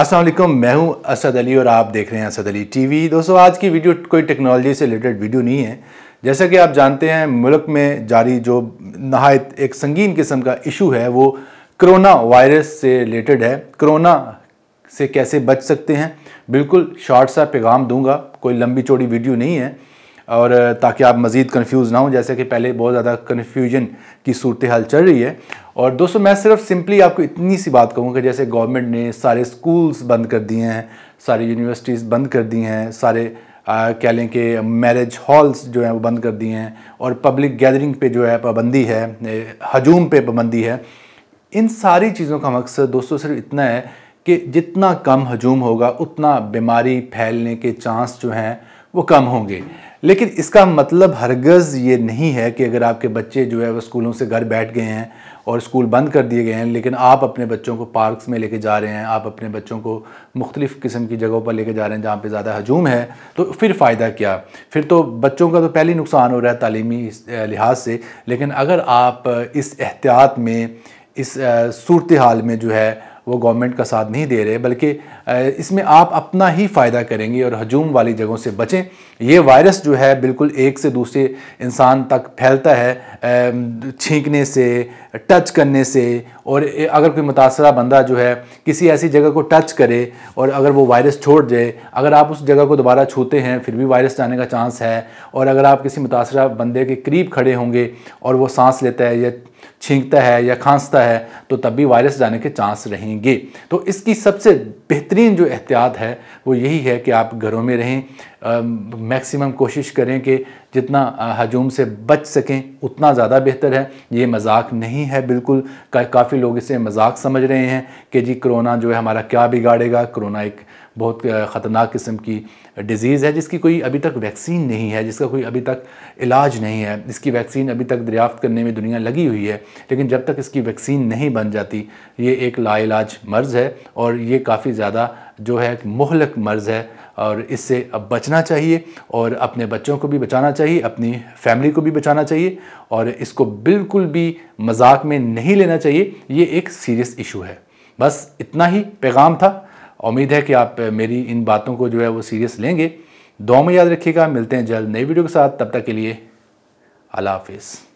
السلام علیکم میں ہوں اسد علی اور آپ دیکھ رہے ہیں اسد علی ٹی وی دوستو آج کی ویڈیو کوئی ٹیکنالوجی سے ریلیٹڈ ویڈیو نہیں ہے جیسا کہ آپ جانتے ہیں ملک میں جاری جو نہایت ایک سنگین قسم کا ایشو ہے وہ کرونا وائرس سے ریلیٹڈ ہے کرونا سے کیسے بچ سکتے ہیں بالکل شارٹ سا پیغام دوں گا کوئی لمبی چوڑی ویڈیو نہیں ہے اور تاکہ آپ مزید کنفیوز نہ ہوں جیسے کہ پہلے بہت زیادہ کنفیوژن کی صورتحال چل رہی ہے اور دوستو میں صرف سمپلی آپ کو اتنی سی بات کہوں کہ جیسے گورنمنٹ نے سارے سکولز بند کر دیے ہیں سارے یونیورسٹیز بند کر دی ہیں سارے کہہ لیں کہ میرج ہالز جو ہیں وہ بند کر دیے ہیں اور پبلک گیدرنگ پہ جو ہے پابندی ہے ہجوم پہ پابندی ہے ان ساری چیزوں کا مقصد دوستو صرف اتنا ہے کہ جتنا کم ہجوم ہوگا اتنا بیماری پھیلنے کے چانس جو ہیں وہ کم ہوں گے لیکن اس کا مطلب ہرگز یہ نہیں ہے کہ اگر آپ کے بچے جو ہے وہ اسکولوں سے گھر بیٹھ گئے ہیں اور اسکول بند کر دیے گئے ہیں لیکن آپ اپنے بچوں کو پارکس میں لے کے جا رہے ہیں آپ اپنے بچوں کو مختلف قسم کی جگہوں پر لے کے جا رہے ہیں جہاں پہ زیادہ ہجوم ہے تو پھر فائدہ کیا پھر تو بچوں کا تو پہلی نقصان ہو رہا ہے تعلیمی لحاظ سے لیکن اگر آپ اس احتیاط میں اس صورتحال میں جو ہے وہ گورنمنٹ کا ساتھ نہیں دے رہے بلکہ اس میں آپ اپنا ہی فائدہ کریں گے اور ہجوم والی جگہوں سے بچیں یہ وائرس جو ہے بالکل ایک سے دوسرے انسان تک پھیلتا ہے چھینکنے سے ٹچ کرنے سے اور اگر کوئی متاثرہ بندہ جو ہے کسی ایسی جگہ کو ٹچ کرے اور اگر وہ وائرس چھوڑ جائے اگر آپ اس جگہ کو دوبارہ چھوتے ہیں پھر بھی وائرس جانے کا چانس ہے اور اگر آپ کسی متاثرہ بندے کے قریب کھڑے ہوں گے اور وہ سانس لیتا ہے یا چھینکتا ہے یا کھانستا ہے تو تب بھی وائرس جانے کے چانس رہیں گے تو اس کی سب سے بہترین جو احتیاط ہے وہ یہی ہے کہ آپ گھروں میں رہیں میکسیمم کوشش کریں کہ جتنا ہجوم سے بچ سکیں اتنا زیادہ بہتر ہے یہ مذاق نہیں ہے بالکل کافی لوگ اسے مذاق سمجھ رہے ہیں کہ جی کرونا جو ہے ہمارا کیا بگاڑے گا کرونا ایک بہت خطرناک قسم کی ڈیزیز ہے جس کی کوئی ابھی تک ویکسین نہیں ہے جس کا کوئی ابھی تک علاج نہیں ہے جس کی ویکسین ابھی تک دریافت کرنے میں دنیا لگی ہوئی ہے لیکن جب تک اس کی ویکسین نہیں بن جاتی یہ ایک لا علاج مرض ہے اور یہ کافی زیادہ جو ہے مہلک مرض ہے اور اس سے اب بچنا چاہیے اور اپنے بچوں کو بھی بچانا چاہیے اپنی فیملی کو بھی بچانا چاہیے اور اس کو بالکل بھی مذاق میں نہیں لینا چاہیے یہ ایک سیریس ایشو ہے بس اتنا ہی پیغام تھا امید ہے کہ آپ میری ان باتوں کو جو ہے وہ سیریس لیں گے دعا میں یاد رکھیے گا ملتے ہیں جلد نئی ویڈیو کے ساتھ تب تک کے لیے اللہ حافظ